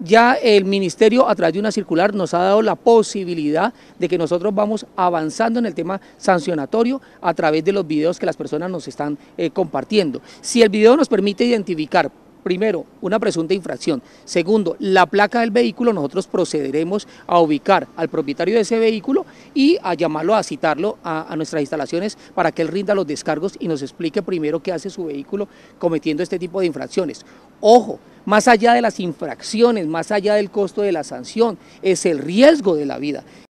ya el ministerio a través de una circular nos ha dado la posibilidad de que nosotros vamos avanzando en el tema sancionatorio a través de los videos que las personas nos están eh, compartiendo. Si el video nos permite identificar primero, una presunta infracción. Segundo, la placa del vehículo, nosotros procederemos a ubicar al propietario de ese vehículo y a llamarlo, a citarlo a, nuestras instalaciones para que él rinda los descargos y nos explique primero qué hace su vehículo cometiendo este tipo de infracciones. Ojo, más allá de las infracciones, más allá del costo de la sanción, es el riesgo de la vida.